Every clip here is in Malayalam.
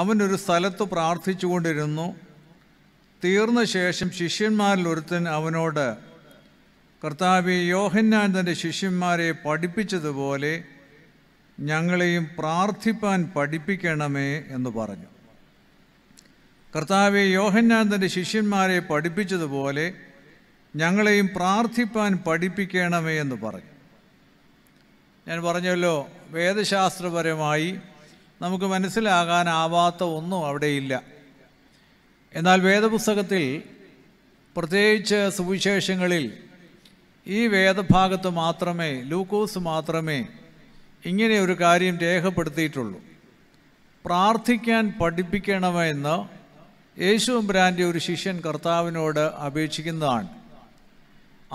അവനൊരു സ്ഥലത്ത് പ്രാർത്ഥിച്ചുകൊണ്ടിരുന്നു തീർന്ന ശേഷം ശിഷ്യന്മാരിൽ ഒരുത്തൻ അവനോട് കർത്താവ് യോഹന്നാൻ തൻ്റെ ശിഷ്യന്മാരെ പഠിപ്പിച്ചതുപോലെ ഞങ്ങളെയും പ്രാർത്ഥിപ്പാൻ പഠിപ്പിക്കണമേ എന്ന് പറഞ്ഞു കർത്താവ് യോഹന്നാൻ തൻ്റെ ശിഷ്യന്മാരെ പഠിപ്പിച്ചതുപോലെ ഞങ്ങളെയും പ്രാർത്ഥിപ്പാൻ പഠിപ്പിക്കണമേ എന്ന് പറഞ്ഞു ഞാൻ പറഞ്ഞല്ലോ വേദശാസ്ത്രപരമായി നമുക്ക് മനസ്സിലാകാനാവാത്ത ഒന്നും അവിടെയില്ല എന്നാൽ വേദപുസ്തകത്തിൽ പ്രത്യേകിച്ച് സുവിശേഷങ്ങളിൽ ഈ വേദഭാഗത്ത് മാത്രമേ ലൂക്കോസ് മാത്രമേ ഇങ്ങനെ ഒരു കാര്യം രേഖപ്പെടുത്തിയിട്ടുള്ളൂ പ്രാർത്ഥിക്കാൻ പഠിപ്പിക്കണമെന്ന് യേശുബ്രാൻ്റെ ഒരു ശിഷ്യൻ കർത്താവിനോട് അപേക്ഷിക്കുന്നതാണ്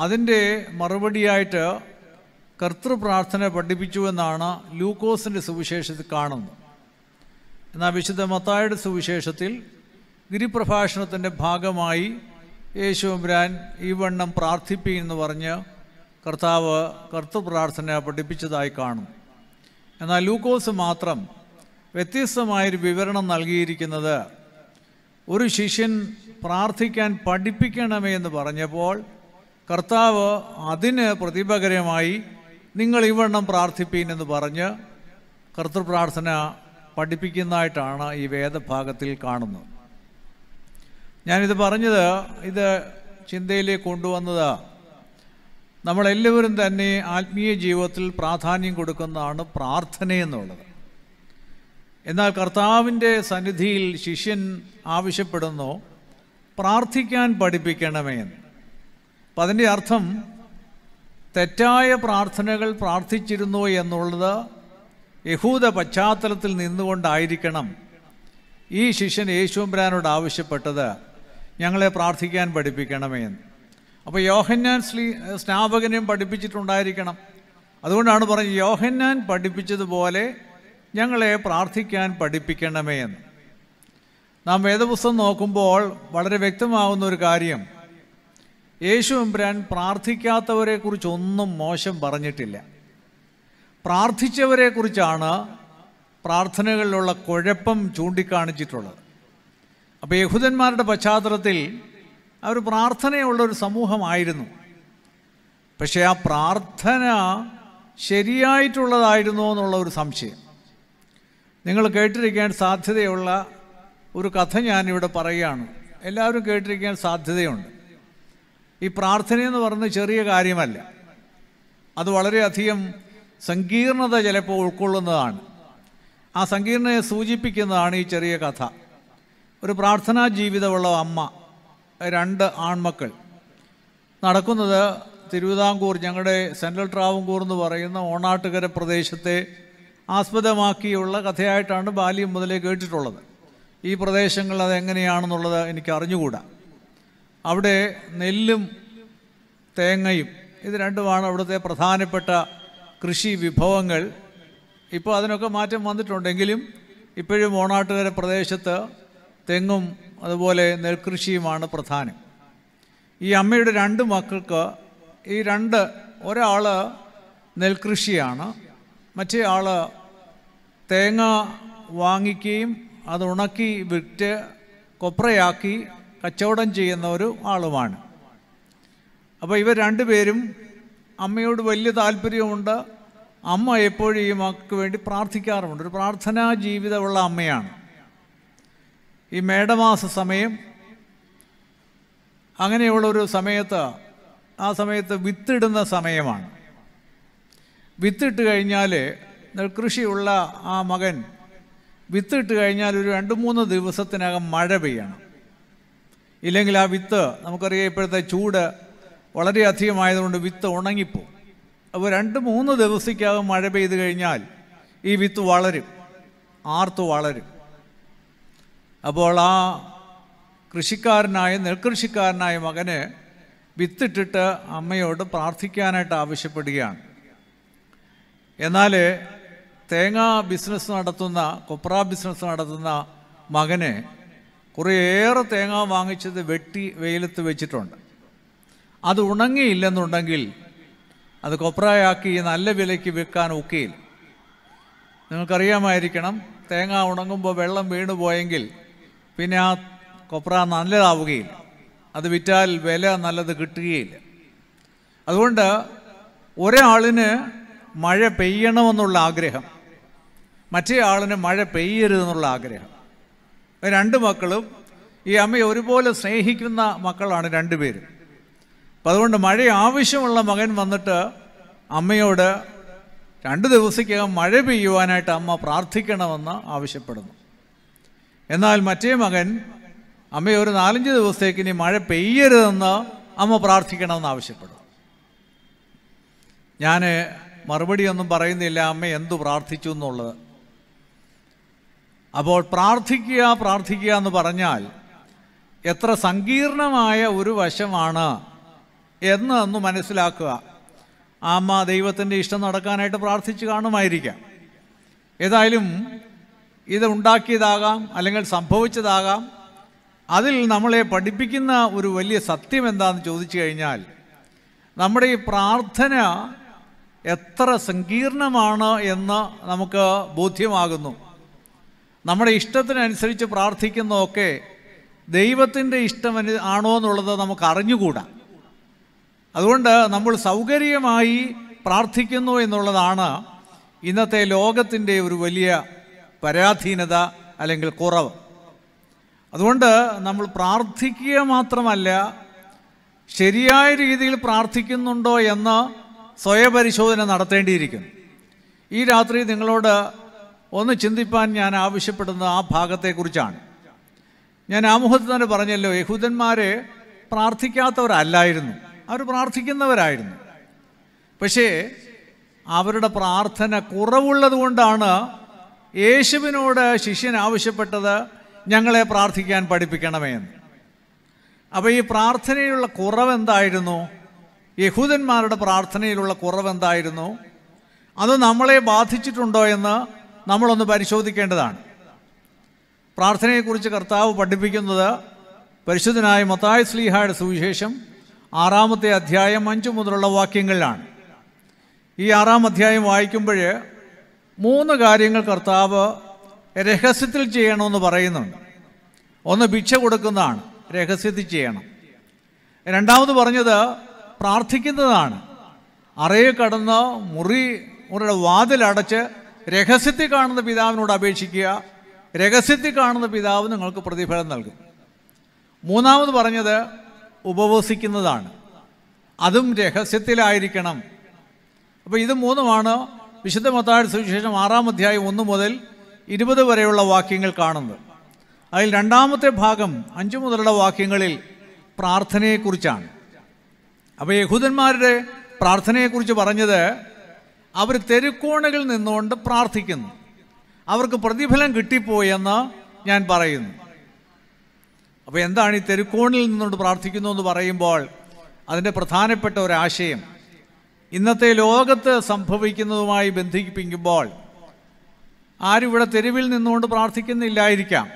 അതിൻ്റെ മറുപടിയായിട്ട് കർത്തൃപ്രാർത്ഥന പഠിപ്പിച്ചുവെന്നാണ് ലൂക്കോസിൻ്റെ സുവിശേഷത്തിൽ കാണുന്നത് എന്നാൽ വിശുദ്ധ മത്തായുടെ സുവിശേഷത്തിൽ ഗിരിപ്രഭാഷണത്തിൻ്റെ ഭാഗമായി യേശുബ്രാൻ ഈ വണ്ണം പ്രാർത്ഥിപ്പിയെന്ന് പറഞ്ഞ് കർത്താവ് കർത്തു പ്രാർത്ഥന പഠിപ്പിച്ചതായി കാണും എന്നാൽ ലൂക്കോസ് മാത്രം വ്യത്യസ്തമായൊരു വിവരണം നൽകിയിരിക്കുന്നത് ഒരു ശിഷ്യൻ പ്രാർത്ഥിക്കാൻ പഠിപ്പിക്കണമേ എന്ന് പറഞ്ഞപ്പോൾ കർത്താവ് അതിന് പ്രതിപകരമായി നിങ്ങൾ ഇവണ്ണം പ്രാർത്ഥിപ്പീൻ എന്ന് പറഞ്ഞ് കർത്തൃപ്രാർത്ഥന പഠിപ്പിക്കുന്നതായിട്ടാണ് ഈ വേദഭാഗത്തിൽ കാണുന്നത് ഞാനിത് പറഞ്ഞത് ഇത് ചിന്തയിലേക്ക് കൊണ്ടുവന്നത് നമ്മളെല്ലാവരും തന്നെ ആത്മീയ ജീവിതത്തിൽ പ്രാധാന്യം കൊടുക്കുന്നതാണ് പ്രാർത്ഥനയെന്നുള്ളത് എന്നാൽ കർത്താവിൻ്റെ സന്നിധിയിൽ ശിഷ്യൻ ആവശ്യപ്പെടുന്നു പ്രാർത്ഥിക്കാൻ പഠിപ്പിക്കണമേ എന്ന് അപ്പം അതിൻ്റെ അർത്ഥം തെറ്റായ പ്രാർത്ഥനകൾ പ്രാർത്ഥിച്ചിരുന്നു എന്നുള്ളത് യഹൂദ പശ്ചാത്തലത്തിൽ നിന്നുകൊണ്ടായിരിക്കണം ഈ ശിഷ്യൻ യേശുബ്രാനോട് ആവശ്യപ്പെട്ടത് ഞങ്ങളെ പ്രാർത്ഥിക്കാൻ പഠിപ്പിക്കണമേ എന്ന് അപ്പോൾ യോഹന്നാൻ സ്ലീ സ്നാപകനെയും പഠിപ്പിച്ചിട്ടുണ്ടായിരിക്കണം അതുകൊണ്ടാണ് പറഞ്ഞത് യോഹന്നാൻ പഠിപ്പിച്ചതുപോലെ ഞങ്ങളെ പ്രാർത്ഥിക്കാൻ പഠിപ്പിക്കണമേ എന്ന് നാം വേദപുസ്തകം നോക്കുമ്പോൾ വളരെ വ്യക്തമാവുന്ന ഒരു കാര്യം യേശു എമ്പുരാൻ പ്രാർത്ഥിക്കാത്തവരെക്കുറിച്ചൊന്നും മോശം പറഞ്ഞിട്ടില്ല പ്രാർത്ഥിച്ചവരെ കുറിച്ചാണ് പ്രാർത്ഥനകളിലുള്ള കുഴപ്പം ചൂണ്ടിക്കാണിച്ചിട്ടുള്ളത് അപ്പോൾ യഹൂദന്മാരുടെ പശ്ചാത്തലത്തിൽ അവർ ഒരു സമൂഹമായിരുന്നു പക്ഷേ ആ പ്രാർത്ഥന ശരിയായിട്ടുള്ളതായിരുന്നോ എന്നുള്ള ഒരു സംശയം നിങ്ങൾ കേട്ടിരിക്കാൻ സാധ്യതയുള്ള ഒരു കഥ ഞാനിവിടെ പറയുകയാണ് എല്ലാവരും കേട്ടിരിക്കാൻ സാധ്യതയുണ്ട് ഈ പ്രാർത്ഥനയെന്ന് പറഞ്ഞ പറയുന്നത് ചെറിയ കാര്യമല്ല അത് വളരെയധികം സങ്കീർണത ചിലപ്പോൾ ഉൾക്കൊള്ളുന്നതാണ് ആ സങ്കീർണതയെ സൂചിപ്പിക്കുന്നതാണ് ഈ ചെറിയ കഥ ഒരു പ്രാർത്ഥനാ ജീവിതമുള്ള അമ്മ രണ്ട് ആൺമക്കൾ നടക്കുന്നത് തിരുവിതാംകൂർ ഞങ്ങളുടെ സെൻട്രൽ ട്രാവൻകൂർ എന്ന് പറയുന്ന ഓണാട്ടുകര പ്രദേശത്തെ ആസ്പദമാക്കിയുള്ള കഥയായിട്ടാണ് ബാല്യം മുതലേ കേട്ടിട്ടുള്ളത് ഈ പ്രദേശങ്ങൾ അതെങ്ങനെയാണെന്നുള്ളത് എനിക്ക് അറിഞ്ഞുകൂടാ അവിടെ നെല്ലും തേങ്ങയും ഇത് രണ്ടുമാണ് അവിടുത്തെ പ്രധാനപ്പെട്ട കൃഷി വിഭവങ്ങൾ ഇപ്പോൾ അതിനൊക്കെ മാറ്റം വന്നിട്ടുണ്ടെങ്കിലും ഇപ്പോഴും ഓണാട്ടുകര പ്രദേശത്ത് തെങ്ങും അതുപോലെ നെൽകൃഷിയുമാണ് പ്രധാനം ഈ അമ്മയുടെ രണ്ട് മക്കൾക്ക് ഈ രണ്ട് ഒരാൾ നെൽകൃഷിയാണ് മറ്റേ ആൾ തേങ്ങ വാങ്ങിക്കുകയും അത് ഉണക്കി വിറ്റ് കൊപ്രയാക്കി കച്ചവടം ചെയ്യുന്ന ഒരു ആളുമാണ് അപ്പോൾ ഇവർ രണ്ടുപേരും അമ്മയോട് വലിയ താല്പര്യമുണ്ട് അമ്മ എപ്പോഴും ഈ മക്കൾക്ക് വേണ്ടി പ്രാർത്ഥിക്കാറുമുണ്ട് ഒരു പ്രാർത്ഥനാ ജീവിതമുള്ള അമ്മയാണ് ഈ മേടമാസ സമയം അങ്ങനെയുള്ളൊരു സമയത്ത് ആ സമയത്ത് വിത്തിടുന്ന സമയമാണ് വിത്തിട്ട് കഴിഞ്ഞാൽ നെൽകൃഷിയുള്ള ആ മകൻ വിത്തിട്ട് കഴിഞ്ഞാൽ ഒരു രണ്ട് മൂന്ന് ദിവസത്തിനകം മഴ പെയ്യണം ഇല്ലെങ്കിൽ ആ വിത്ത് നമുക്കറിയാം ഇപ്പോഴത്തെ ചൂട് വളരെ അധികമായതുകൊണ്ട് വിത്ത് ഉണങ്ങിപ്പോവും അപ്പോൾ രണ്ട് മൂന്ന് ദിവസത്തേക്കകം മഴ പെയ്തു കഴിഞ്ഞാൽ ഈ വിത്ത് വളരും ആർത്തു വളരും അപ്പോൾ ആ കൃഷിക്കാരനായ നെൽകൃഷിക്കാരനായ മകന് വിത്തിട്ടിട്ട് അമ്മയോട് പ്രാർത്ഥിക്കാനായിട്ട് ആവശ്യപ്പെടുകയാണ് എന്നാൽ തേങ്ങ ബിസിനസ് നടത്തുന്ന കൊപ്ര ബിസിനസ് നടത്തുന്ന മകനെ കുറേയേറെ തേങ്ങ വാങ്ങിച്ചത് വെട്ടി വെയിലത്ത് വെച്ചിട്ടുണ്ട് അത് ഉണങ്ങിയില്ലെന്നുണ്ടെങ്കിൽ അത് കൊപ്രായാക്കി നല്ല വിലയ്ക്ക് വിൽക്കാൻ ഒക്കെയില്ല നിങ്ങൾക്കറിയാമായിരിക്കണം തേങ്ങ ഉണങ്ങുമ്പോൾ വെള്ളം വീണു പോയെങ്കിൽ പിന്നെ ആ കൊപ്ര നല്ലതാവുകയില്ല അത് വിറ്റാൽ വില നല്ലത് കിട്ടുകയില്ല അതുകൊണ്ട് ഒരാളിന് മഴ പെയ്യണമെന്നുള്ള ആഗ്രഹം മറ്റേ ആളിന് മഴ പെയ്യരുതെന്നുള്ള ആഗ്രഹം രണ്ട് മക്കളും ഈ അമ്മയെ ഒരുപോലെ സ്നേഹിക്കുന്ന മക്കളാണ് രണ്ടുപേരും അപ്പം അതുകൊണ്ട് മഴ ആവശ്യമുള്ള മകൻ വന്നിട്ട് അമ്മയോട് രണ്ട് ദിവസത്തേക്കകം മഴ പെയ്യുവാനായിട്ട് അമ്മ പ്രാർത്ഥിക്കണമെന്ന് ആവശ്യപ്പെടുന്നു എന്നാൽ മറ്റേ മകൻ അമ്മയെ ഒരു നാലഞ്ച് ദിവസത്തേക്ക് ഇനി മഴ പെയ്യരുതെന്ന് അമ്മ പ്രാർത്ഥിക്കണമെന്ന് ആവശ്യപ്പെടുന്നു ഞാൻ മറുപടിയൊന്നും പറയുന്നില്ല അമ്മ എന്തു പ്രാർത്ഥിച്ചു എന്നുള്ളത് അപ്പോൾ പ്രാർത്ഥിക്കുക പ്രാർത്ഥിക്കുക എന്ന് പറഞ്ഞാൽ എത്ര സങ്കീർണമായ ഒരു വശമാണ് എന്ന് അന്ന് മനസ്സിലാക്കുക അമ്മ ദൈവത്തിൻ്റെ ഇഷ്ടം നടക്കാനായിട്ട് പ്രാർത്ഥിച്ചു കാണുമായിരിക്കാം ഏതായാലും ഇത് ഉണ്ടാക്കിയതാകാം അല്ലെങ്കിൽ സംഭവിച്ചതാകാം അതിൽ നമ്മളെ പഠിപ്പിക്കുന്ന ഒരു വലിയ സത്യം എന്താണെന്ന് ചോദിച്ചു കഴിഞ്ഞാൽ നമ്മുടെ ഈ പ്രാർത്ഥന എത്ര സങ്കീർണമാണ് എന്ന് നമുക്ക് ബോധ്യമാകുന്നു നമ്മുടെ ഇഷ്ടത്തിനനുസരിച്ച് പ്രാർത്ഥിക്കുന്നതൊക്കെ ദൈവത്തിൻ്റെ ഇഷ്ടം ആണോ എന്നുള്ളത് നമുക്ക് അറിഞ്ഞുകൂടാം അതുകൊണ്ട് നമ്മൾ സൗകര്യമായി പ്രാർത്ഥിക്കുന്നു എന്നുള്ളതാണ് ഇന്നത്തെ ലോകത്തിൻ്റെ ഒരു വലിയ പരാധീനത അല്ലെങ്കിൽ കുറവ് അതുകൊണ്ട് നമ്മൾ പ്രാർത്ഥിക്കുക മാത്രമല്ല ശരിയായ രീതിയിൽ പ്രാർത്ഥിക്കുന്നുണ്ടോ എന്ന് സ്വയപരിശോധന നടത്തേണ്ടിയിരിക്കുന്നു ഈ രാത്രി നിങ്ങളോട് ഒന്ന് ചിന്തിപ്പാൻ ഞാൻ ആവശ്യപ്പെടുന്ന ആ ഭാഗത്തെക്കുറിച്ചാണ് ഞാൻ ആമുഖത്ത് തന്നെ പറഞ്ഞല്ലോ യഹൂദന്മാരെ പ്രാർത്ഥിക്കാത്തവരല്ലായിരുന്നു അവർ പ്രാർത്ഥിക്കുന്നവരായിരുന്നു പക്ഷേ അവരുടെ പ്രാർത്ഥന കുറവുള്ളത് കൊണ്ടാണ് യേശുവിനോട് ശിഷ്യൻ ആവശ്യപ്പെട്ടത് ഞങ്ങളെ പ്രാർത്ഥിക്കാൻ പഠിപ്പിക്കണമേ എന്ന് അപ്പോൾ ഈ പ്രാർത്ഥനയിലുള്ള കുറവ് എന്തായിരുന്നു യഹൂദന്മാരുടെ പ്രാർത്ഥനയിലുള്ള കുറവ് എന്തായിരുന്നു അത് നമ്മളെ ബാധിച്ചിട്ടുണ്ടോ എന്ന് നമ്മളൊന്ന് പരിശോധിക്കേണ്ടതാണ് പ്രാർത്ഥനയെക്കുറിച്ച് കർത്താവ് പഠിപ്പിക്കുന്നത് പരിശുദ്ധനായ മത്തായ സ്ലീഹായുടെ സുവിശേഷം ആറാമത്തെ അധ്യായം അഞ്ചു മുതലുള്ള വാക്യങ്ങളിലാണ് ഈ ആറാം അധ്യായം വായിക്കുമ്പോൾ മൂന്ന് കാര്യങ്ങൾ കർത്താവ് രഹസ്യത്തിൽ ചെയ്യണമെന്ന് പറയുന്നുണ്ട് ഒന്ന് ഭിക്ഷ കൊടുക്കുന്നതാണ് രഹസ്യത്തിൽ ചെയ്യണം രണ്ടാമത് പറഞ്ഞത് പ്രാർത്ഥിക്കുന്നതാണ് അറയെ കടന്ന് മുറി മുറിയുടെ വാതിലടച്ച് രഹസ്യത്തിൽ കാണുന്ന പിതാവിനോട് അപേക്ഷിക്കുക രഹസ്യത്തിൽ കാണുന്ന പിതാവ് നിങ്ങൾക്ക് പ്രതിഫലം നൽകും മൂന്നാമത് പറഞ്ഞത് ഉപവസിക്കുന്നതാണ് അതും രഹസ്യത്തിലായിരിക്കണം അപ്പോൾ ഇത് മൂന്നുമാണ് വിശുദ്ധ മത്തായുടെ സുവിശേഷം ആറാം അധ്യായം ഒന്ന് മുതൽ ഇരുപത് വരെയുള്ള വാക്യങ്ങൾ കാണുന്നത് അതിൽ രണ്ടാമത്തെ ഭാഗം അഞ്ചു മുതലുള്ള വാക്യങ്ങളിൽ പ്രാർത്ഥനയെക്കുറിച്ചാണ് അപ്പോൾ യഹൂദന്മാരുടെ പ്രാർത്ഥനയെക്കുറിച്ച് പറഞ്ഞത് അവർ തെരുക്കോണുകളിൽ നിന്നുകൊണ്ട് പ്രാർത്ഥിക്കുന്നു അവർക്ക് പ്രതിഫലം കിട്ടിപ്പോയെന്ന് ഞാൻ പറയുന്നു അപ്പോൾ എന്താണ് ഈ തെരുക്കോണിൽ നിന്നുകൊണ്ട് പ്രാർത്ഥിക്കുന്നു എന്ന് പറയുമ്പോൾ അതിൻ്റെ പ്രധാനപ്പെട്ട ഒരാശയം ഇന്നത്തെ ലോകത്ത് സംഭവിക്കുന്നതുമായി ബന്ധിപ്പിക്കുമ്പോൾ ആരും ഇവിടെ തെരുവിൽ നിന്നുകൊണ്ട് പ്രാർത്ഥിക്കുന്നില്ലായിരിക്കാം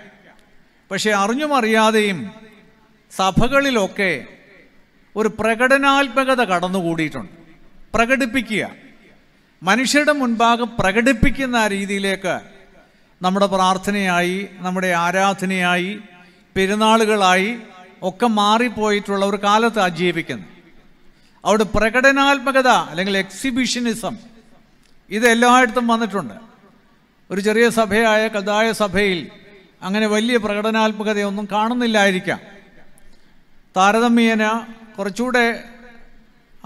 പക്ഷേ അറിഞ്ഞും അറിയാതെയും സഭകളിലൊക്കെ ഒരു പ്രകടനാത്മകത കടന്നുകൂടിയിട്ടുണ്ട് പ്രകടിപ്പിക്കുക മനുഷ്യരുടെ മുൻപാകെ പ്രകടിപ്പിക്കുന്ന രീതിയിലേക്ക് നമ്മുടെ പ്രാർത്ഥനയായി നമ്മുടെ ആരാധനയായി പെരുന്നാളുകളായി ഒക്കെ മാറിപ്പോയിട്ടുള്ള ഒരു കാലത്ത് അജീവിക്കുന്നു അവിടെ പ്രകടനാത്മകത അല്ലെങ്കിൽ എക്സിബിഷനിസം ഇത് എല്ലായിടത്തും വന്നിട്ടുണ്ട് ഒരു ചെറിയ സഭയായ കഥായ സഭയിൽ അങ്ങനെ വലിയ പ്രകടനാത്മകതയൊന്നും കാണുന്നില്ലായിരിക്കാം താരതമ്യേന കുറച്ചുകൂടെ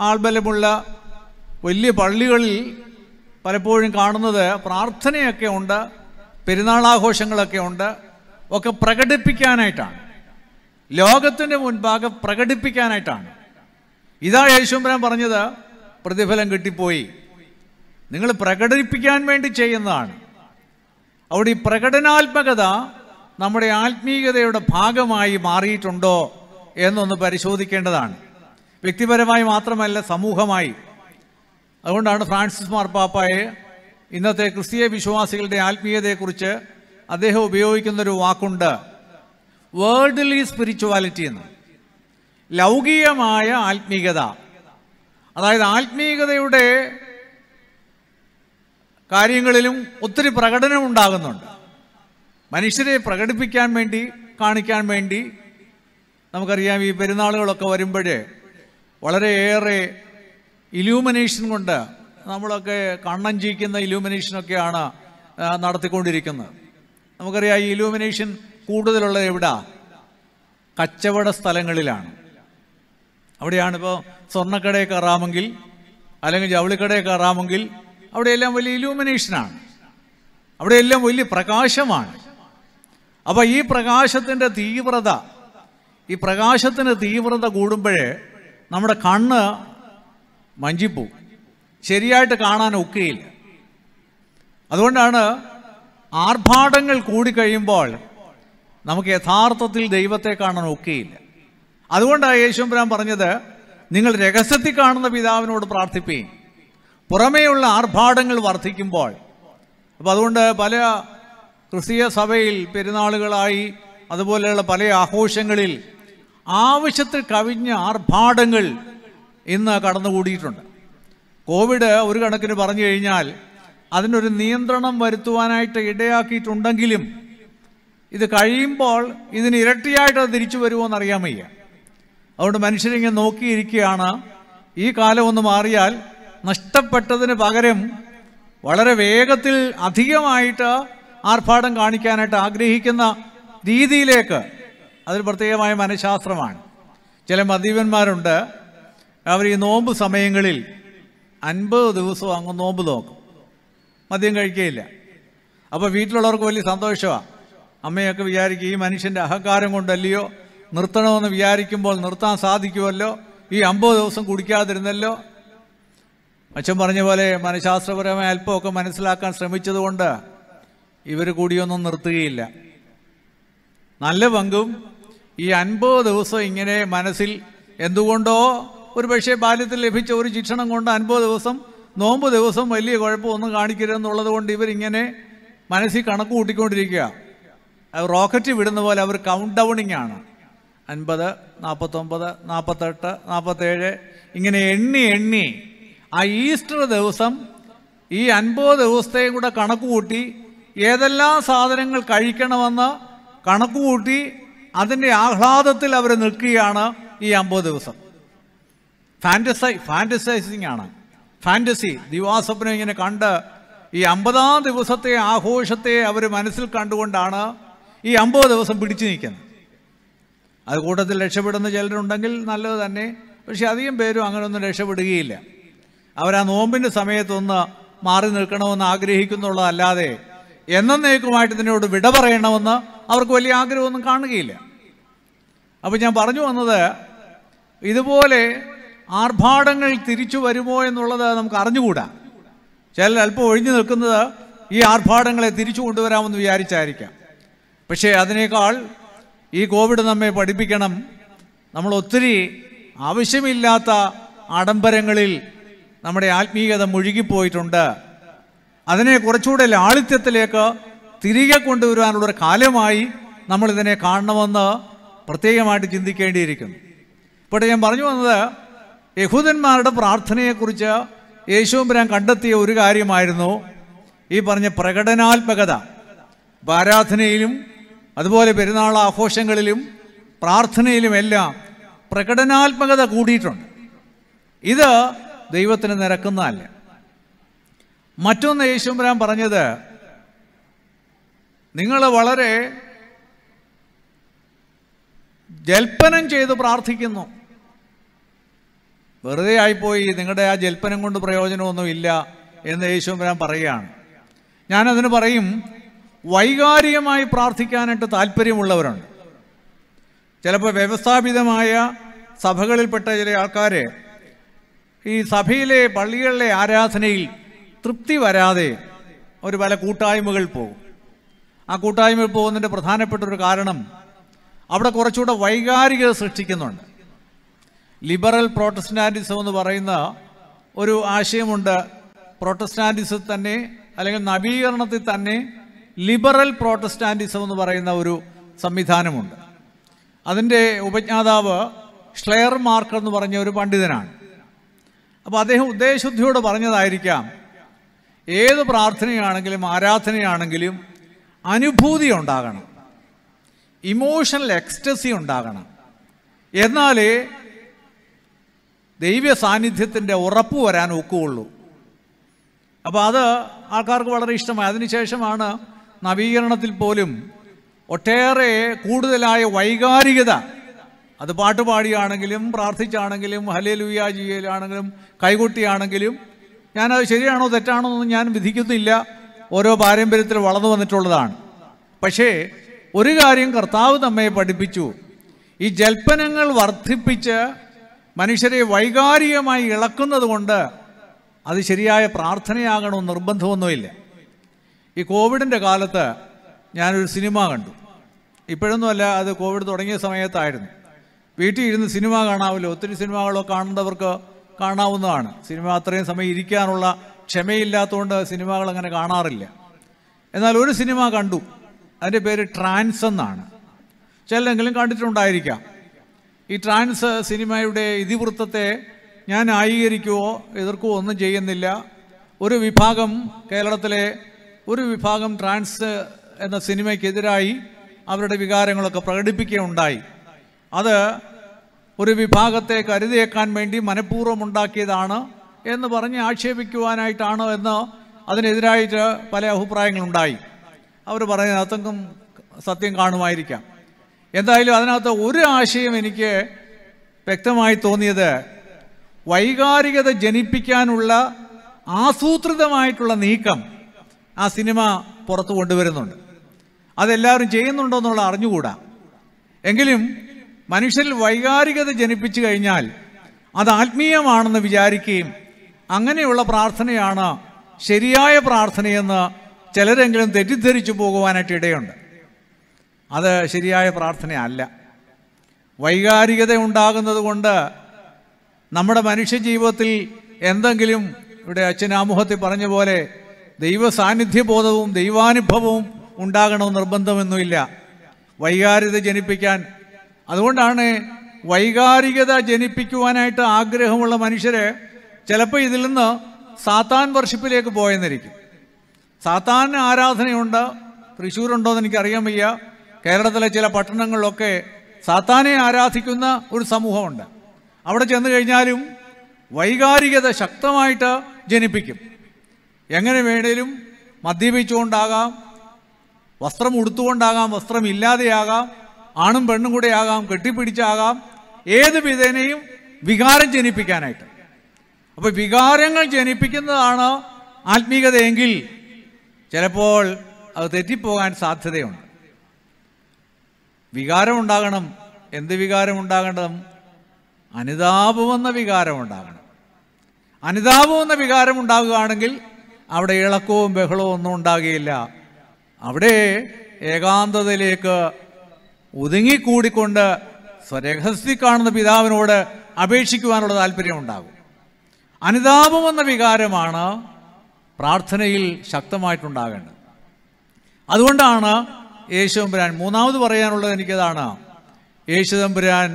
ആൾബലമുള്ള വലിയ പള്ളികളിൽ പലപ്പോഴും കാണുന്നത് പ്രാർത്ഥനയൊക്കെ ഉണ്ട് പെരുന്നാളാഘോഷങ്ങളൊക്കെ ഉണ്ട് ഒക്കെ പ്രകടിപ്പിക്കാനായിട്ടാണ് ലോകത്തിൻ്റെ മുൻപാകെ പ്രകടിപ്പിക്കാനായിട്ടാണ് ഇതാ യേശുമ്പരാൻ പറഞ്ഞത് പ്രതിഫലം കിട്ടിപ്പോയി നിങ്ങൾ പ്രകടിപ്പിക്കാൻ വേണ്ടി ചെയ്യുന്നതാണ് അവിടെ ഈ പ്രകടനാത്മകത നമ്മുടെ ആത്മീയതയുടെ ഭാഗമായി മാറിയിട്ടുണ്ടോ എന്നൊന്ന് പരിശോധിക്കേണ്ടതാണ് വ്യക്തിപരമായി മാത്രമല്ല സമൂഹമായി അതുകൊണ്ടാണ് ഫ്രാൻസിസ് മാർപ്പാപ്പായെ ഇന്നത്തെ ക്രിസ്തീയ വിശ്വാസികളുടെ ആത്മീയതയെക്കുറിച്ച് അദ്ദേഹം ഉപയോഗിക്കുന്നൊരു വാക്കുണ്ട് വേൾഡ്ലി സ്പിരിച്വാലിറ്റി എന്ന് ലൗകികമായ ആത്മീകത അതായത് ആത്മീകതയുടെ കാര്യങ്ങളിലും ഒത്തിരി പ്രകടനം ഉണ്ടാകുന്നുണ്ട് മനുഷ്യരെ പ്രകടിപ്പിക്കാൻ വേണ്ടി കാണിക്കാൻ വേണ്ടി നമുക്കറിയാം ഈ പെരുന്നാളുകളൊക്കെ വരുമ്പോഴേ വളരെയേറെ ഇലൂമിനേഷൻ കൊണ്ട് നമ്മളൊക്കെ കണ്ണഞ്ചിക്കുന്ന ഇലൂമിനേഷനൊക്കെയാണ് നടത്തിക്കൊണ്ടിരിക്കുന്നത് നമുക്കറിയാം ഈ ഇലൂമിനേഷൻ കൂടുതലുള്ളത് എവിടാ കച്ചവട സ്ഥലങ്ങളിലാണ് അവിടെയാണ് സ്വർണ്ണക്കടയൊക്കെ സ്വർണ്ണക്കടയെ കയറാമെങ്കിൽ അല്ലെങ്കിൽ ജൗളിക്കടയൊക്കെ കയറാമെങ്കിൽ അവിടെയെല്ലാം വലിയ ഇലൂമിനേഷനാണ് അവിടെയെല്ലാം വലിയ പ്രകാശമാണ് അപ്പോൾ ഈ പ്രകാശത്തിൻ്റെ തീവ്രത ഈ പ്രകാശത്തിൻ്റെ തീവ്രത കൂടുമ്പോഴേ നമ്മുടെ കണ്ണ് മഞ്ചിപ്പൂ ശരിയായിട്ട് കാണാൻ ഒക്കെയില്ല അതുകൊണ്ടാണ് ആർഭാടങ്ങൾ കഴിയുമ്പോൾ നമുക്ക് യഥാർത്ഥത്തിൽ ദൈവത്തെ കാണാൻ ഒക്കെയില്ല അതുകൊണ്ടാണ് യേശുബ്രാൻ പറഞ്ഞത് നിങ്ങൾ രഹസ്യത്തിൽ കാണുന്ന പിതാവിനോട് പ്രാർത്ഥിപ്പീൻ പുറമേയുള്ള ആർഭാടങ്ങൾ വർദ്ധിക്കുമ്പോൾ അപ്പോൾ അതുകൊണ്ട് പല ക്രിസ്തീയ സഭയിൽ പെരുന്നാളുകളായി അതുപോലെയുള്ള പല ആഘോഷങ്ങളിൽ ആവശ്യത്തിൽ കവിഞ്ഞ ആർഭാടങ്ങൾ ഇന്ന് കടന്നുകൂടിയിട്ടുണ്ട് കോവിഡ് ഒരു കണക്കിന് പറഞ്ഞു കഴിഞ്ഞാൽ അതിനൊരു നിയന്ത്രണം വരുത്തുവാനായിട്ട് ഇടയാക്കിയിട്ടുണ്ടെങ്കിലും ഇത് കഴിയുമ്പോൾ ഇതിന് ഇരട്ടിയായിട്ട് തിരിച്ചു വരുമോയെന്ന് അറിയാൻ വയ്യ അതുകൊണ്ട് മനുഷ്യരിങ്ങനെ നോക്കിയിരിക്കുകയാണ് ഈ കാലം ഒന്ന് മാറിയാൽ നഷ്ടപ്പെട്ടതിന് പകരം വളരെ വേഗത്തിൽ അധികമായിട്ട് ആർഭാടം കാണിക്കാനായിട്ട് ആഗ്രഹിക്കുന്ന രീതിയിലേക്ക് അതിൽ പ്രത്യേകമായ മനഃശാസ്ത്രമാണ് ചില മദീപന്മാരുണ്ട് അവർ ഈ നോമ്പ് സമയങ്ങളിൽ അൻപത് ദിവസം അങ്ങ് നോമ്പ് നോക്കും മദ്യം കഴിക്കുകയില്ല അപ്പോൾ വീട്ടിലുള്ളവർക്ക് വലിയ സന്തോഷമാണ് അമ്മയൊക്കെ വിചാരിക്കും ഈ മനുഷ്യൻ്റെ അഹങ്കാരം കൊണ്ടല്ലയോ നിർത്തണമെന്ന് വിചാരിക്കുമ്പോൾ നിർത്താൻ സാധിക്കുമല്ലോ ഈ അമ്പത് ദിവസം കുടിക്കാതിരുന്നല്ലോ അച്ഛൻ പറഞ്ഞ പോലെ മനഃശാസ്ത്രപരമായ അല്പമൊക്കെ മനസ്സിലാക്കാൻ ശ്രമിച്ചതുകൊണ്ട് ഇവർ കൂടിയൊന്നും നിർത്തുകയില്ല നല്ല പങ്കും ഈ അൻപത് ദിവസം ഇങ്ങനെ മനസ്സിൽ എന്തുകൊണ്ടോ ഒരു പക്ഷേ ബാല്യത്തിൽ ലഭിച്ച ഒരു ശിക്ഷണം കൊണ്ട് അൻപത് ദിവസം നോമ്പ് ദിവസം വലിയ കുഴപ്പമൊന്നും കാണിക്കരുതെന്നുള്ളത് കൊണ്ട് ഇവരിങ്ങനെ മനസ്സിൽ കണക്ക് കൂട്ടിക്കൊണ്ടിരിക്കുക റോക്കറ്റ് വിടുന്ന പോലെ അവർ കൗണ്ട് ഡൗണിങ് ആണ് അൻപത് നാൽപ്പത്തൊമ്പത് നാൽപ്പത്തെട്ട് നാൽപ്പത്തേഴ് ഇങ്ങനെ എണ്ണി എണ്ണി ആ ഈസ്റ്റർ ദിവസം ഈ അൻപത് ദിവസത്തെയും കൂടെ കണക്ക് കൂട്ടി ഏതെല്ലാം സാധനങ്ങൾ കഴിക്കണമെന്ന് കണക്ക് കൂട്ടി അതിൻ്റെ ആഹ്ലാദത്തിൽ അവർ നിൽക്കുകയാണ് ഈ അമ്പത് ദിവസം ഫാൻറ്റസൈ ഫാൻറ്റസൈസിങ് ആണ് ഫാൻറ്റസി ദിവാസ്വപ്നം ഇങ്ങനെ കണ്ട് ഈ അമ്പതാം ദിവസത്തെ ആഘോഷത്തെ അവർ മനസ്സിൽ കണ്ടുകൊണ്ടാണ് ഈ അമ്പത് ദിവസം പിടിച്ചു നിൽക്കുന്നത് അത് കൂട്ടത്തിൽ രക്ഷപ്പെടുന്ന ചിലരുണ്ടെങ്കിൽ നല്ലത് തന്നെ പക്ഷേ അധികം പേരും അങ്ങനെയൊന്നും രക്ഷപ്പെടുകയില്ല അവരാ നോമ്പിൻ്റെ സമയത്തൊന്ന് മാറി നിൽക്കണമെന്ന് ആഗ്രഹിക്കുന്നുള്ളതല്ലാതെ എന്നേക്കുമായിട്ട് ഇതിനോട് വിട പറയണമെന്ന് അവർക്ക് വലിയ ആഗ്രഹമൊന്നും കാണുകയില്ല അപ്പോൾ ഞാൻ പറഞ്ഞു വന്നത് ഇതുപോലെ ആർഭാടങ്ങൾ തിരിച്ചു വരുമോ എന്നുള്ളത് നമുക്ക് അറിഞ്ഞുകൂടാ ചിലർ അല്പം ഒഴിഞ്ഞു നിൽക്കുന്നത് ഈ ആർഭാടങ്ങളെ തിരിച്ചു കൊണ്ടുവരാമെന്ന് വിചാരിച്ചായിരിക്കാം പക്ഷേ അതിനേക്കാൾ ഈ കോവിഡ് നമ്മെ പഠിപ്പിക്കണം നമ്മൾ ഒത്തിരി ആവശ്യമില്ലാത്ത ആഡംബരങ്ങളിൽ നമ്മുടെ ആത്മീയത മുഴുകിപ്പോയിട്ടുണ്ട് അതിനെ കുറച്ചുകൂടെ ലാളിത്യത്തിലേക്ക് തിരികെ കൊണ്ടുവരാനുള്ളൊരു കാലമായി നമ്മളിതിനെ കാണണമെന്ന് പ്രത്യേകമായിട്ട് ചിന്തിക്കേണ്ടിയിരിക്കുന്നു ഇപ്പോഴത്തെ ഞാൻ പറഞ്ഞു വന്നത് യഹൂദന്മാരുടെ പ്രാർത്ഥനയെക്കുറിച്ച് യേശുമ്പുരാൻ കണ്ടെത്തിയ ഒരു കാര്യമായിരുന്നു ഈ പറഞ്ഞ പ്രകടനാത്മകത ആരാധനയിലും അതുപോലെ പെരുന്നാൾ ആഘോഷങ്ങളിലും പ്രാർത്ഥനയിലുമെല്ലാം പ്രകടനാത്മകത കൂടിയിട്ടുണ്ട് ഇത് ദൈവത്തിന് നിരക്കുന്നതല്ല മറ്റൊന്ന് യേശുമ്പുരാൻ പറഞ്ഞത് നിങ്ങൾ വളരെ ജൽപ്പനം ചെയ്ത് പ്രാർത്ഥിക്കുന്നു വെറുതെ ആയിപ്പോയി നിങ്ങളുടെ ആ ജൽപ്പനം കൊണ്ട് പ്രയോജനമൊന്നുമില്ല എന്ന് യേശുമ്പരാൻ പറയുകയാണ് ഞാനതിന് പറയും വൈകാരികമായി പ്രാർത്ഥിക്കാനായിട്ട് താല്പര്യമുള്ളവരുണ്ട് ചിലപ്പോൾ വ്യവസ്ഥാപിതമായ സഭകളിൽപ്പെട്ട ചില ആൾക്കാർ ഈ സഭയിലെ പള്ളികളിലെ ആരാധനയിൽ തൃപ്തി വരാതെ ഒരു പല കൂട്ടായ്മകൾ പോകും ആ കൂട്ടായ്മയിൽ പോകുന്നതിൻ്റെ പ്രധാനപ്പെട്ട ഒരു കാരണം അവിടെ കുറച്ചുകൂടെ വൈകാരികത സൃഷ്ടിക്കുന്നുണ്ട് ലിബറൽ പ്രോട്ടസ്റ്റന്റാനിസം എന്ന് പറയുന്ന ഒരു ആശയമുണ്ട് പ്രോട്ടസ്റ്റാൻറ്റിസം തന്നെ അല്ലെങ്കിൽ നവീകരണത്തിൽ തന്നെ ലിബറൽ പ്രോട്ടസ്റ്റാൻറ്റിസം എന്ന് പറയുന്ന ഒരു സംവിധാനമുണ്ട് അതിൻ്റെ ഉപജ്ഞാതാവ് ഷ്ലെയർ മാർക്കർ എന്ന് പറഞ്ഞ ഒരു പണ്ഡിതനാണ് അപ്പോൾ അദ്ദേഹം ഉദ്ദേശുദ്ധിയോട് പറഞ്ഞതായിരിക്കാം ഏത് പ്രാർത്ഥനയാണെങ്കിലും ആരാധനയാണെങ്കിലും അനുഭൂതി ഉണ്ടാകണം ഇമോഷണൽ എക്സ്റ്റസി ഉണ്ടാകണം എന്നാലേ ദൈവ സാന്നിധ്യത്തിൻ്റെ ഉറപ്പ് വരാൻ ഒക്കുകയുള്ളൂ അപ്പോൾ അത് ആൾക്കാർക്ക് വളരെ ഇഷ്ടമായി അതിനുശേഷമാണ് നവീകരണത്തിൽ പോലും ഒട്ടേറെ കൂടുതലായ വൈകാരികത അത് പാട്ടുപാടിയാണെങ്കിലും പ്രാർത്ഥിച്ചാണെങ്കിലും ഹലേ ലുയ ജിയയിലാണെങ്കിലും കൈകൊട്ടിയാണെങ്കിലും ഞാനത് ശരിയാണോ തെറ്റാണോ എന്ന് ഞാൻ വിധിക്കുന്നില്ല ഓരോ പാരമ്പര്യത്തിൽ വളർന്നു വന്നിട്ടുള്ളതാണ് പക്ഷേ ഒരു കാര്യം കർത്താവ് നമ്മെ പഠിപ്പിച്ചു ഈ ജൽപ്പനങ്ങൾ വർദ്ധിപ്പിച്ച് മനുഷ്യരെ വൈകാരികമായി ഇളക്കുന്നത് കൊണ്ട് അത് ശരിയായ പ്രാർത്ഥനയാകണോ നിർബന്ധമൊന്നുമില്ല ഈ കോവിഡിൻ്റെ കാലത്ത് ഞാനൊരു സിനിമ കണ്ടു ഇപ്പോഴൊന്നുമല്ല അത് കോവിഡ് തുടങ്ങിയ സമയത്തായിരുന്നു വീട്ടിൽ ഇരുന്ന് സിനിമ കാണാവില്ല ഒത്തിരി സിനിമകളോ കാണുന്നവർക്ക് കാണാവുന്നതാണ് സിനിമ അത്രയും സമയം ഇരിക്കാനുള്ള ക്ഷമയില്ലാത്തതുകൊണ്ട് സിനിമകൾ അങ്ങനെ കാണാറില്ല എന്നാൽ ഒരു സിനിമ കണ്ടു അതിൻ്റെ പേര് ട്രാൻസ് എന്നാണ് ചിലരെങ്കിലും കണ്ടിട്ടുണ്ടായിരിക്കാം ഈ ട്രാൻസ് സിനിമയുടെ ഇതിവൃത്തത്തെ ഞാൻ ന്യായീകരിക്കുകയോ എതിർക്കുകയോ ഒന്നും ചെയ്യുന്നില്ല ഒരു വിഭാഗം കേരളത്തിലെ ഒരു വിഭാഗം ട്രാൻസ് എന്ന സിനിമയ്ക്കെതിരായി അവരുടെ വികാരങ്ങളൊക്കെ പ്രകടിപ്പിക്കുകയുണ്ടായി അത് ഒരു വിഭാഗത്തെ കരുതിയേക്കാൻ വേണ്ടി മനഃപൂർവ്വം ഉണ്ടാക്കിയതാണ് എന്ന് പറഞ്ഞ് ആക്ഷേപിക്കുവാനായിട്ടാണ് എന്ന് അതിനെതിരായിട്ട് പല അഭിപ്രായങ്ങളുണ്ടായി അവർ പറയുന്ന അത്തങ്കം സത്യം കാണുമായിരിക്കാം എന്തായാലും അതിനകത്ത് ഒരു ആശയം എനിക്ക് വ്യക്തമായി തോന്നിയത് വൈകാരികത ജനിപ്പിക്കാനുള്ള ആസൂത്രിതമായിട്ടുള്ള നീക്കം ആ സിനിമ പുറത്തു കൊണ്ടുവരുന്നുണ്ട് അതെല്ലാവരും ചെയ്യുന്നുണ്ടോ എന്നുള്ള അറിഞ്ഞുകൂടാ എങ്കിലും മനുഷ്യരിൽ വൈകാരികത ജനിപ്പിച്ചു കഴിഞ്ഞാൽ അത് ആത്മീയമാണെന്ന് വിചാരിക്കുകയും അങ്ങനെയുള്ള പ്രാർത്ഥനയാണ് ശരിയായ പ്രാർത്ഥനയെന്ന് ചിലരെങ്കിലും തെറ്റിദ്ധരിച്ചു പോകുവാനായിട്ട് ഇടയുണ്ട് അത് ശരിയായ പ്രാർത്ഥനയല്ല വൈകാരികത ഉണ്ടാകുന്നത് കൊണ്ട് നമ്മുടെ മനുഷ്യജീവിതത്തിൽ എന്തെങ്കിലും ഇവിടെ അച്ഛനാമുഖത്തിൽ പറഞ്ഞ പോലെ ദൈവ സാന്നിധ്യബോധവും ദൈവാനുഭവവും ഉണ്ടാകണമെന്ന് നിർബന്ധമൊന്നുമില്ല വൈകാരികത ജനിപ്പിക്കാൻ അതുകൊണ്ടാണ് വൈകാരികത ജനിപ്പിക്കുവാനായിട്ട് ആഗ്രഹമുള്ള മനുഷ്യർ ചിലപ്പോൾ ഇതിൽ നിന്ന് സാത്താൻ വർഷിപ്പിലേക്ക് പോയെന്നിരിക്കും സാത്താൻ ആരാധനയുണ്ട് തൃശ്ശൂരുണ്ടോ എന്ന് എനിക്കറിയാൻ വയ്യ കേരളത്തിലെ ചില പട്ടണങ്ങളിലൊക്കെ സാത്താനെ ആരാധിക്കുന്ന ഒരു സമൂഹമുണ്ട് അവിടെ ചെന്ന് കഴിഞ്ഞാലും വൈകാരികത ശക്തമായിട്ട് ജനിപ്പിക്കും എങ്ങനെ വേണേലും മദ്യപിച്ചുകൊണ്ടാകാം വസ്ത്രം ഉടുത്തുകൊണ്ടാകാം വസ്ത്രമില്ലാതെയാകാം ആണും പെണ്ണും ആകാം കെട്ടിപ്പിടിച്ചാകാം ഏത് വിധേനയും വികാരം ജനിപ്പിക്കാനായിട്ട് അപ്പോൾ വികാരങ്ങൾ ജനിപ്പിക്കുന്നതാണ് ആത്മീകതയെങ്കിൽ ചിലപ്പോൾ അത് തെറ്റിപ്പോകാൻ സാധ്യതയുണ്ട് വികാരമുണ്ടാകണം എന്ത് വികാരമുണ്ടാകണം അനുതാപമെന്ന വികാരമുണ്ടാകണം അനുതാപമെന്ന വികാരമുണ്ടാകുകയാണെങ്കിൽ അവിടെ ഇളക്കവും ബഹളവും ഒന്നും ഉണ്ടാകുകയില്ല അവിടെ ഏകാന്തതയിലേക്ക് ഒതുങ്ങിക്കൂടിക്കൊണ്ട് സ്വരഹസ്തി കാണുന്ന പിതാവിനോട് അപേക്ഷിക്കുവാനുള്ള ഉണ്ടാകും അനുതാപമെന്ന വികാരമാണ് പ്രാർത്ഥനയിൽ ശക്തമായിട്ടുണ്ടാകേണ്ടത് അതുകൊണ്ടാണ് യേശുദമ്പുരാൻ മൂന്നാമത് പറയാനുള്ളത് എനിക്കതാണ് യേശുദമ്പുരാൻ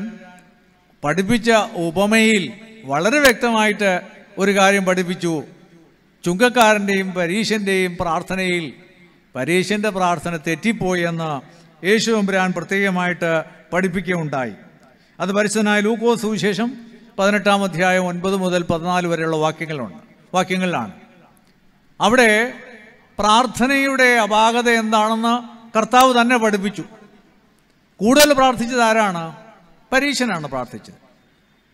പഠിപ്പിച്ച ഉപമയിൽ വളരെ വ്യക്തമായിട്ട് ഒരു കാര്യം പഠിപ്പിച്ചു ചുങ്കക്കാരൻ്റെയും പരീശൻ്റെയും പ്രാർത്ഥനയിൽ പരീശൻ്റെ പ്രാർത്ഥന തെറ്റിപ്പോയെന്ന് യേശു അമ്പുരാൻ പ്രത്യേകമായിട്ട് പഠിപ്പിക്കുകയുണ്ടായി അത് പരിശുദ്ധനായ ലൂക്കോ സുവിശേഷം പതിനെട്ടാം അധ്യായം ഒൻപത് മുതൽ പതിനാല് വരെയുള്ള വാക്യങ്ങളുണ്ട് വാക്യങ്ങളിലാണ് അവിടെ പ്രാർത്ഥനയുടെ അപാകത എന്താണെന്ന് കർത്താവ് തന്നെ പഠിപ്പിച്ചു കൂടുതൽ പ്രാർത്ഥിച്ചത് ആരാണ് പരീക്ഷനാണ് പ്രാർത്ഥിച്ചത്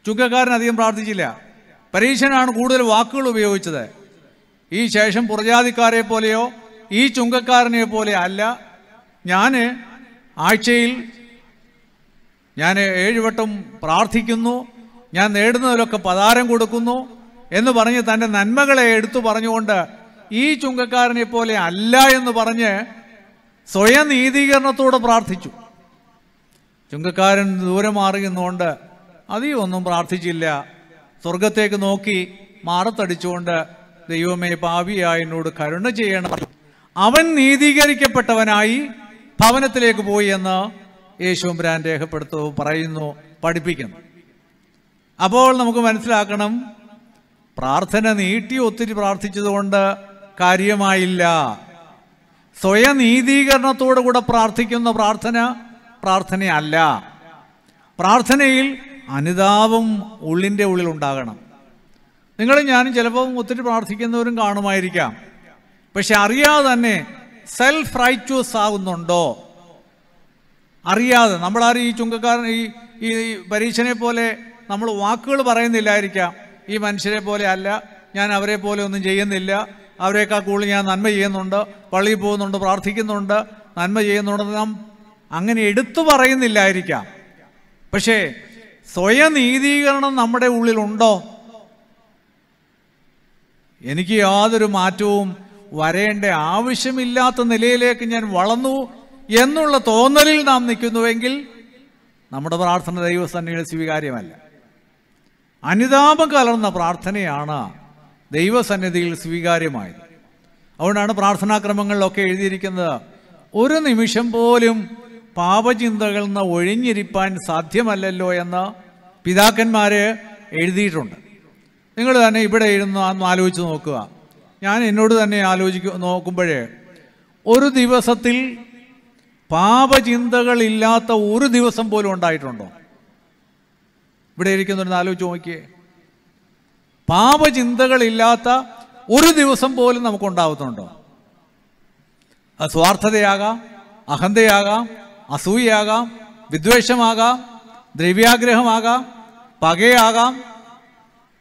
ചുങ്കക്കാരൻ അധികം പ്രാർത്ഥിച്ചില്ല പരീക്ഷനാണ് കൂടുതൽ വാക്കുകൾ ഉപയോഗിച്ചത് ഈ ശേഷം പുറജാതിക്കാരെ പോലെയോ ഈ ചുങ്കക്കാരനെ പോലെ അല്ല ഞാൻ ആഴ്ചയിൽ ഞാൻ ഏഴുവട്ടം പ്രാർത്ഥിക്കുന്നു ഞാൻ നേടുന്നതിലൊക്കെ പതാരം കൊടുക്കുന്നു എന്ന് പറഞ്ഞ് തൻ്റെ നന്മകളെ എടുത്തു പറഞ്ഞുകൊണ്ട് ഈ ചുങ്കക്കാരനെ പോലെ അല്ല എന്ന് പറഞ്ഞ് സ്വയം നീതീകരണത്തോടെ പ്രാർത്ഥിച്ചു ചുങ്കക്കാരൻ ദൂരെ മാറി നിന്നുകൊണ്ട് ഒന്നും പ്രാർത്ഥിച്ചില്ല സ്വർഗത്തേക്ക് നോക്കി മാറത്തടിച്ചുകൊണ്ട് ദൈവമേ പാവിയായ എന്നോട് കരുണ ചെയ്യണം അവൻ നീതീകരിക്കപ്പെട്ടവനായി ഭവനത്തിലേക്ക് പോയി എന്ന് യേശുബ്രാൻ രേഖപ്പെടുത്തു പറയുന്നു പഠിപ്പിക്കുന്നു അപ്പോൾ നമുക്ക് മനസ്സിലാക്കണം പ്രാർത്ഥന നീട്ടി ഒത്തിരി പ്രാർത്ഥിച്ചതുകൊണ്ട് കാര്യമായില്ല സ്വയനീതീകരണത്തോടു കൂടെ പ്രാർത്ഥിക്കുന്ന പ്രാർത്ഥന പ്രാർത്ഥനയല്ല പ്രാർത്ഥനയിൽ അനുതാപം ഉള്ളിൻ്റെ ഉള്ളിൽ ഉണ്ടാകണം നിങ്ങൾ ഞാനും ചിലപ്പം ഒത്തിരി പ്രാർത്ഥിക്കുന്നവരും കാണുമായിരിക്കാം പക്ഷെ അറിയാതെ തന്നെ സെൽഫ് റൈറ്റ്വസ് ആകുന്നുണ്ടോ അറിയാതെ നമ്മളാരും ഈ ചുങ്കക്കാരൻ ഈ ഈ പരീക്ഷനെ പോലെ നമ്മൾ വാക്കുകൾ പറയുന്നില്ലായിരിക്കാം ഈ മനുഷ്യരെ പോലെ അല്ല ഞാൻ അവരെ പോലെ ഒന്നും ചെയ്യുന്നില്ല അവരെക്കാൾ കൂടുതൽ ഞാൻ നന്മ ചെയ്യുന്നുണ്ട് പള്ളിയിൽ പോകുന്നുണ്ട് പ്രാർത്ഥിക്കുന്നുണ്ട് നന്മ ചെയ്യുന്നുണ്ട് നാം അങ്ങനെ എടുത്തു പറയുന്നില്ലായിരിക്കാം പക്ഷേ സ്വയനീതീകരണം നമ്മുടെ ഉള്ളിലുണ്ടോ എനിക്ക് യാതൊരു മാറ്റവും വരേണ്ട ആവശ്യമില്ലാത്ത നിലയിലേക്ക് ഞാൻ വളർന്നു എന്നുള്ള തോന്നലിൽ നാം നിൽക്കുന്നുവെങ്കിൽ നമ്മുടെ പ്രാർത്ഥന ദൈവസന്നിധിയിൽ സ്വീകാര്യമല്ല അനുതാപം കലർന്ന പ്രാർത്ഥനയാണ് ദൈവസന്നിധിയിൽ സ്വീകാര്യമായത് അതുകൊണ്ടാണ് പ്രാർത്ഥനാക്രമങ്ങളിലൊക്കെ എഴുതിയിരിക്കുന്നത് ഒരു നിമിഷം പോലും പാപചിന്തകളിൽ നിന്ന് ഒഴിഞ്ഞിരിപ്പാൻ സാധ്യമല്ലല്ലോ എന്ന് പിതാക്കന്മാർ എഴുതിയിട്ടുണ്ട് നിങ്ങൾ തന്നെ ഇവിടെ ഇരുന്ന് അന്ന് ആലോചിച്ച് നോക്കുക ഞാൻ എന്നോട് തന്നെ ആലോചിക്ക നോക്കുമ്പോഴേ ഒരു ദിവസത്തിൽ പാപചിന്തകളില്ലാത്ത ഒരു ദിവസം പോലും ഉണ്ടായിട്ടുണ്ടോ ഇവിടെ ഇരിക്കുന്നവരെന്ന് ആലോചിച്ച് നോക്കിയേ പാപചിന്തകളില്ലാത്ത ഒരു ദിവസം പോലും നമുക്കുണ്ടാവുന്നുണ്ടോ അത് സ്വാർത്ഥതയാകാം അഹന്തയാകാം അസൂയയാകാം വിദ്വേഷമാകാം ദ്രവ്യാഗ്രഹമാകാം പകയാകാം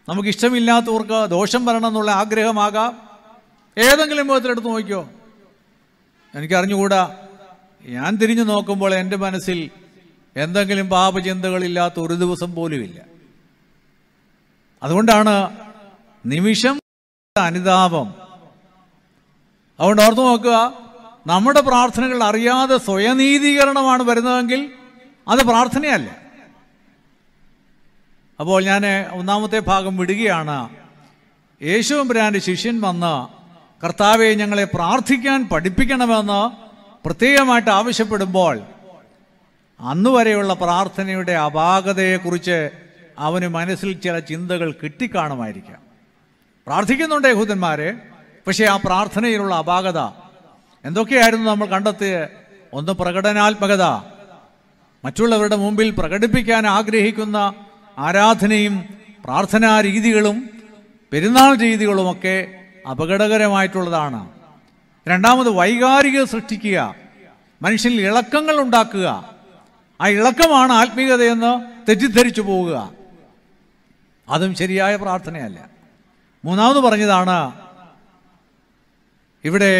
നമുക്കിഷ്ടമില്ലാത്തവർക്ക് ദോഷം വരണം എന്നുള്ള ആഗ്രഹമാകാം ഏതെങ്കിലും വിധത്തിലെടുത്ത് നോക്കിയോ എനിക്കറിഞ്ഞുകൂടാ ഞാൻ തിരിഞ്ഞു നോക്കുമ്പോൾ എൻ്റെ മനസ്സിൽ എന്തെങ്കിലും പാപചിന്തകളില്ലാത്ത ഒരു ദിവസം പോലുമില്ല അതുകൊണ്ടാണ് നിമിഷം അനുതാപം അതുകൊണ്ട് ഓർത്ത് നോക്കുക നമ്മുടെ പ്രാർത്ഥനകൾ അറിയാതെ സ്വയനീതീകരണമാണ് വരുന്നതെങ്കിൽ അത് പ്രാർത്ഥനയല്ല അപ്പോൾ ഞാൻ ഒന്നാമത്തെ ഭാഗം വിടുകയാണ് യേശുബ്രാൻ്റെ ശിഷ്യൻ വന്ന് കർത്താവെ ഞങ്ങളെ പ്രാർത്ഥിക്കാൻ പഠിപ്പിക്കണമെന്ന് പ്രത്യേകമായിട്ട് ആവശ്യപ്പെടുമ്പോൾ അന്നുവരെയുള്ള പ്രാർത്ഥനയുടെ അപാകതയെക്കുറിച്ച് അവന് മനസ്സിൽ ചില ചിന്തകൾ കിട്ടിക്കാണുമായിരിക്കാം പ്രാർത്ഥിക്കുന്നുണ്ട് യഹൂദന്മാരെ പക്ഷേ ആ പ്രാർത്ഥനയിലുള്ള അപാകത എന്തൊക്കെയായിരുന്നു നമ്മൾ കണ്ടെത്തിയ ഒന്ന് പ്രകടനാത്മകത മറ്റുള്ളവരുടെ മുമ്പിൽ പ്രകടിപ്പിക്കാൻ ആഗ്രഹിക്കുന്ന ആരാധനയും പ്രാർത്ഥനാ രീതികളും പെരുന്നാൾ രീതികളുമൊക്കെ അപകടകരമായിട്ടുള്ളതാണ് രണ്ടാമത് വൈകാരിക സൃഷ്ടിക്കുക മനുഷ്യനിൽ ഇളക്കങ്ങൾ ഉണ്ടാക്കുക ആ ഇളക്കമാണ് ആത്മീയതയെന്ന് തെറ്റിദ്ധരിച്ചു പോവുക അതും ശരിയായ പ്രാർത്ഥനയല്ല മൂന്നാമത് പറഞ്ഞതാണ് ഇവിടെ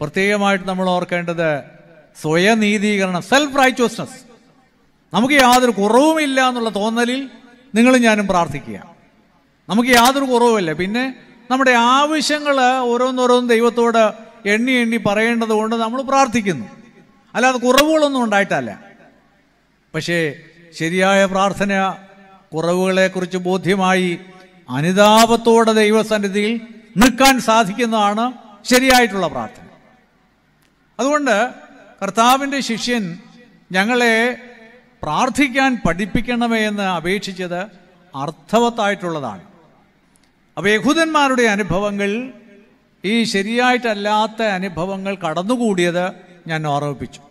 പ്രത്യേകമായിട്ട് നമ്മൾ ഓർക്കേണ്ടത് സ്വയനീതീകരണം സെൽഫ് റൈച്വസ്നസ് നമുക്ക് യാതൊരു കുറവുമില്ല എന്നുള്ള തോന്നലിൽ നിങ്ങളും ഞാനും പ്രാർത്ഥിക്കുക നമുക്ക് യാതൊരു കുറവുമില്ല പിന്നെ നമ്മുടെ ആവശ്യങ്ങൾ ഓരോന്നോരോന്ന് ദൈവത്തോട് എണ്ണി എണ്ണി പറയേണ്ടത് കൊണ്ട് നമ്മൾ പ്രാർത്ഥിക്കുന്നു അല്ലാതെ കുറവുകളൊന്നും ഉണ്ടായിട്ടല്ല പക്ഷേ ശരിയായ പ്രാർത്ഥന കുറവുകളെക്കുറിച്ച് ബോധ്യമായി അനുതാപത്തോടെ ദൈവസന്നിധിയിൽ നിൽക്കാൻ സാധിക്കുന്നതാണ് ശരിയായിട്ടുള്ള പ്രാർത്ഥന അതുകൊണ്ട് കർത്താവിൻ്റെ ശിഷ്യൻ ഞങ്ങളെ പ്രാർത്ഥിക്കാൻ പഠിപ്പിക്കണമേ എന്ന് അപേക്ഷിച്ചത് അർത്ഥവത്തായിട്ടുള്ളതാണ് അപ്പോൾ യഹൂദന്മാരുടെ അനുഭവങ്ങൾ ഈ ശരിയായിട്ടല്ലാത്ത അനുഭവങ്ങൾ കടന്നുകൂടിയത് ഞാൻ ഓർമ്മിപ്പിച്ചു